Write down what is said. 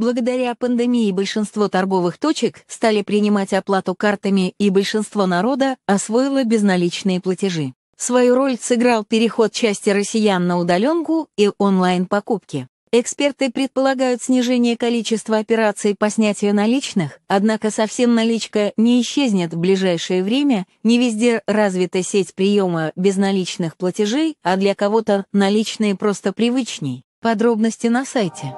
Благодаря пандемии большинство торговых точек стали принимать оплату картами и большинство народа освоило безналичные платежи. Свою роль сыграл переход части россиян на удаленку и онлайн-покупки. Эксперты предполагают снижение количества операций по снятию наличных, однако совсем наличка не исчезнет в ближайшее время, не везде развита сеть приема безналичных платежей, а для кого-то наличные просто привычней. Подробности на сайте.